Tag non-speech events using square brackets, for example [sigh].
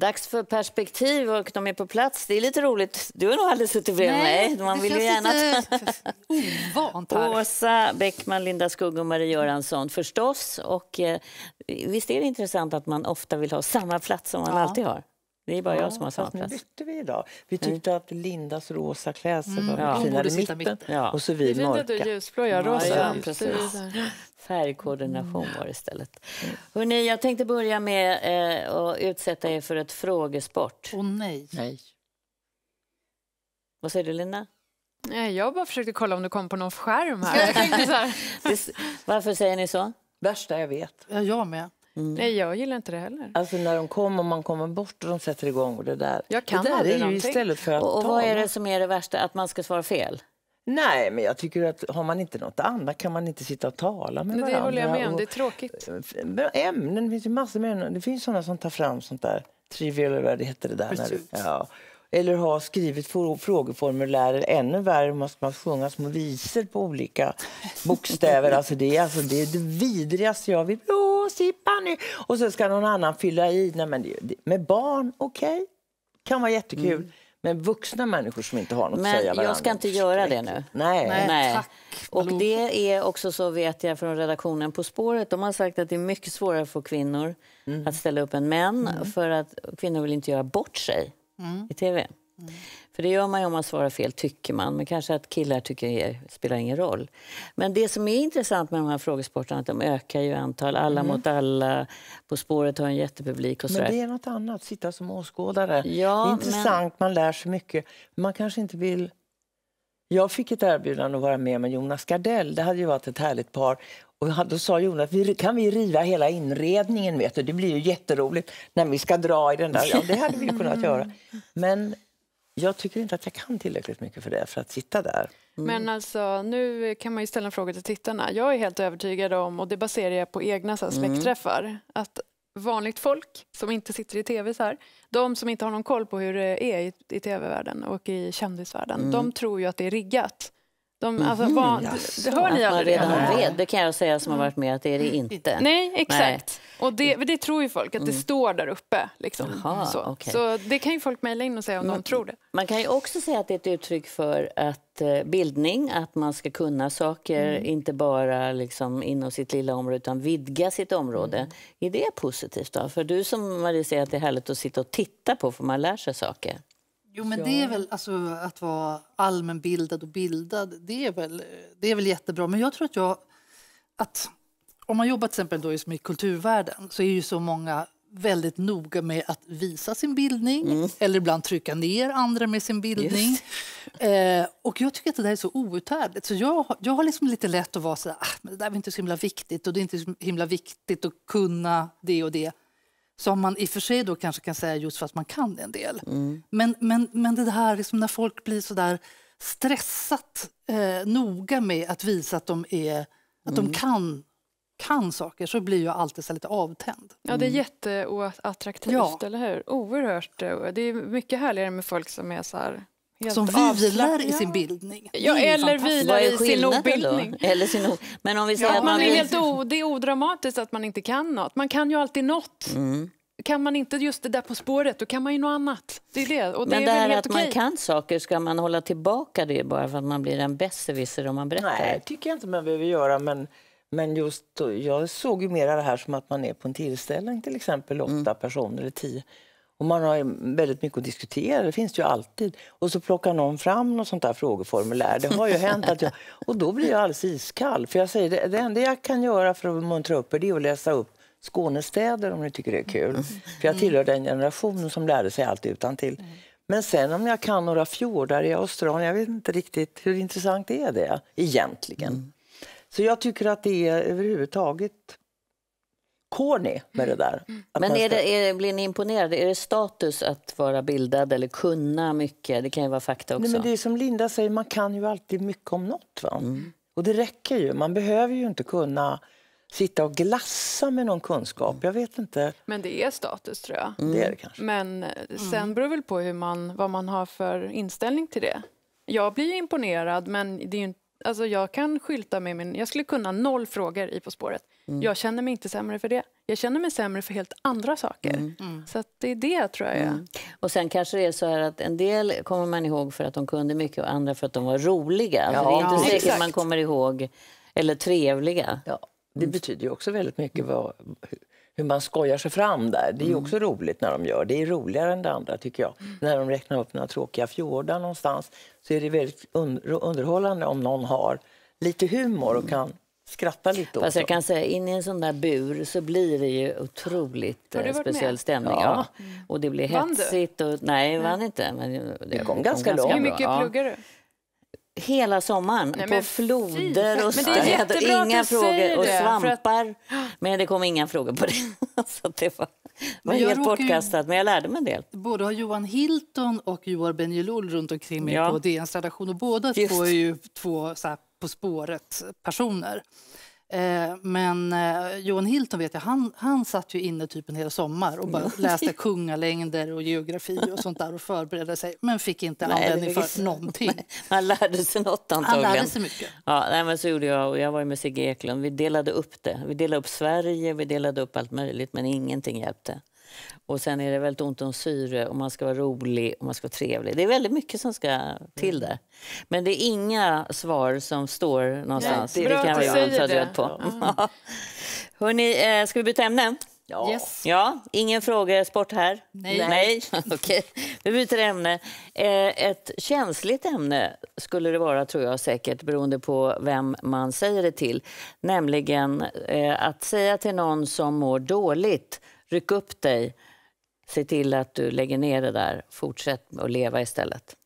Dags för perspektiv och de är på plats. Det är lite roligt. Du har nog aldrig suttit bredvid mig. Man vill ju gärna... ovant här. Åsa Bäckman, Linda Skugg och Marie Göransson förstås. Och, eh, visst är det intressant att man ofta vill ha samma plats som man ja. alltid har? Det är bara ja, jag som har samma press. bytte vi idag. Vi mm. tyckte mm. att Lindas rosa klädsel mm. var ja. finare i mitten mitt. ja. och så vi mörka. Det ljusblå, jag rosa. Mm. Ja, precis. Färgkoordination mm. var det istället. Mm. Hörrni, jag tänkte börja med eh, att utsätta er för ett frågesport. Åh oh, nej. nej. Vad säger du, Linda? Nej, jag bara försökte kolla om du kom på någon skärm här. [laughs] här. Varför säger ni så? Värsta jag vet. Jag med. Mm. Nej, jag gillar inte det heller. Alltså när de kommer och man kommer bort och de sätter igång och det där. Jag kan det där är ju istället för att Och, vad är det som är det värsta? Att man ska svara fel? Nej, men jag tycker att har man inte något annat kan man inte sitta och tala med det varandra. Det håller jag med om, det är tråkigt. Ämnen, det finns ju massor med ämnen. Det finns sådana som tar fram sånt där, trivial eller vad heter det där. När ja. Eller har skrivit frågeformulär, ännu värre måste man sjunga små visor på olika bokstäver. [laughs] alltså det, är, alltså det är det vidrigaste jag vill blås i ni? Och så ska någon annan fylla i. Nej, men det, med barn, okej. Okay. Kan vara jättekul. Mm. Men vuxna människor som inte har något men att säga varandra. jag ska inte göra det nu. Nej. Nej, Nej. Och det är också så vet jag från redaktionen På spåret. De har sagt att det är mycket svårare för kvinnor mm. att ställa upp än män. Mm. För att kvinnor vill inte göra bort sig mm. i tv. Mm. För det gör man om man svarar fel, tycker man. Men kanske att killar tycker det spelar ingen roll. Men det som är intressant med de här frågesporterna är att de ökar ju antal. Alla mm. mot alla, På spåret har en jättepublik och Men det är nåt annat, sitta som åskådare. Ja, intressant, men... man lär sig mycket. Man kanske inte vill... Jag fick ett erbjudande att vara med med Jonas Gardell. Det hade ju varit ett härligt par. Och då sa Jonas, kan vi riva hela inredningen? Vet du? Det blir ju jätteroligt när vi ska dra i den där. Ja, det hade vi kunnat göra. [laughs] Men jag tycker inte att jag kan tillräckligt mycket för det, för att sitta där. Mm. Men alltså, nu kan man ju ställa en fråga till tittarna. Jag är helt övertygad om, och det baserar jag på egna så här, mm. släktträffar, mm. att vanligt folk som inte sitter i tv så här, de som inte har någon koll på hur det är i, i tv-världen och i kändisvärlden, mm. de tror ju att det är riggat. De, mm. alltså, mm, van, alltså, hör ni aldrig redan det? red, det kan jag säga som har varit med att det är det mm. inte. Nej, exakt. Nej. Och det, det, tror ju folk, att det mm. står där uppe. Liksom. Jaha, så. Okay. så. det kan ju folk mejla in och säga om man, de tror det. Man kan ju också säga att det är ett uttryck för att eh, bildning, att man ska kunna saker, mm. inte bara liksom inom sitt lilla område utan vidga sitt område. Mm. Är det positivt då? För du som Marie säger att det är härligt att sitta och titta på för man lär sig saker. Jo, men det är väl alltså, att vara allmänbildad och bildad. Det är, väl, det är väl jättebra. Men jag tror att jag... Att, om man jobbar till exempel då just kulturvärlden så är ju så många väldigt noga med att visa sin bildning mm. eller ibland trycka ner andra med sin bildning. Eh, och jag tycker att det där är så outhärdligt. Så jag, jag har liksom lite lätt att vara så här, ah, det där är inte så himla viktigt och det är inte så himla viktigt att kunna det och det. Som man i och för sig då kanske kan säga just för att man kan en del. Mm. Men, men, men det här liksom när folk blir så där stressat eh, noga med att visa att de, är, att de mm. kan kan saker så blir jag alltid så lite avtänd. Ja, det är mm. jätteattraktivt, ja. eller hur? Oerhört. Eh, det är mycket härligare med folk som är så här Helt som vilar i sin bildning. Ja, eller vilar i sin obildning. Eller Men om vi säger ja, att man, man är helt o, det är odramatiskt att man inte kan nåt. Man kan ju alltid nåt. Mm. Kan man inte just det där På spåret, då kan man ju något annat. Det är det. Och det Men det här att okej. man kan saker, ska man hålla tillbaka det bara för att man blir en besserwisser om man berättar? Nej, det tycker jag inte man behöver göra. Men... Men just, jag såg ju mera det här som att man är på en tillställning till exempel, mm. åtta mm. personer eller tio. Och man har väldigt mycket att diskutera, det finns det ju alltid. Och så plockar någon fram något sånt där frågeformulär. Det har ju hänt att jag, och då blir jag alldeles iskall. För jag säger, det, det enda jag kan göra för att muntra upp er är att läsa upp Skånestäder om ni tycker det är kul. Mm. För jag mm. tillhör den generationen som lärde sig allt utan till. Mm. Men sen om jag kan några fjordar i Australien, jag vet inte riktigt hur intressant är det egentligen. Så jag tycker att det är överhuvudtaget corny med det där. Mm. Men är det, är, blir ni imponerade? Är det status att vara bildad eller kunna mycket? Det kan ju vara fakta också. Nej, men det är som Linda säger, man kan ju alltid mycket om något. Va? Mm. Och det räcker ju. Man behöver ju inte kunna sitta och glassa med någon kunskap. Jag vet inte. Men det är status tror jag. Mm. Det är det kanske. Men eh, sen mm. beror det väl på hur man, vad man har för inställning till det. Jag blir imponerad men det är ju inte Alltså jag kan skylta med min... Jag skulle kunna noll frågor i På spåret. Mm. Jag känner mig inte sämre för det. Jag känner mig sämre för helt andra saker. Mm. Mm. Så det är det tror jag. Mm. Och sen kanske det är så här att en del kommer man ihåg för att de kunde mycket och andra för att de var roliga. Ja. det är inte ja. säkert Exakt. man kommer ihåg. Eller trevliga. Ja. Det betyder ju också väldigt mycket mm. vad, hur man skojar sig fram där. Det är mm. också roligt när de gör. Det är roligare än det andra tycker jag. Mm. När de räknar upp några tråkiga fjordar någonstans så är det väldigt underhållande om någon har lite humor och kan skratta lite Fast också. jag kan säga, in i en sån där bur så blir det ju otroligt eh, speciell med? stämning. Ja. Ja. Mm. Och det blir vann hetsigt. Och, nej, jag vann inte. Men det, det kom, kom ganska långt. Hur mycket pluggar du? hela sommaren Nej, på floder fint. och städer. Inga frågor och svampar. Att... Men det kom inga frågor på det. [laughs] Så det var, var helt råkar... bortkastat, men jag lärde mig en del. Både har Johan Hilton och Joar Benjelloul runt omkring mig ja. på DNs redaktion och båda två är ju två så här, På spåret-personer. Eh, men eh, Johan Hilton vet jag, han, han satt ju inne typ en hel sommar och bara läste [laughs] kungalängder och geografi och sånt där och förberedde sig, men fick inte nej, användning för någonting. han [laughs] lärde sig något antagligen. Han lärde sig mycket. Ja, nej, men så gjorde jag och jag var med Sigge Eklund. Vi delade upp det. Vi delade upp Sverige, vi delade upp allt möjligt, men ingenting hjälpte. Och sen är det väldigt ont om syre och man ska vara rolig och man ska vara trevlig. Det är väldigt mycket som ska till mm. där. Men det är inga svar som står någonstans. Nej, det, det kan vi ta död på. Ja. [laughs] Hörrni, eh, ska vi byta ämne? Ja. Yes. ja. Ingen frågesport här? Nej. Nej. [laughs] Okej, vi byter ämne. Eh, ett känsligt ämne skulle det vara, tror jag säkert, beroende på vem man säger det till. Nämligen eh, att säga till någon som mår dåligt Ryck upp dig, se till att du lägger ner det där, fortsätt att leva istället.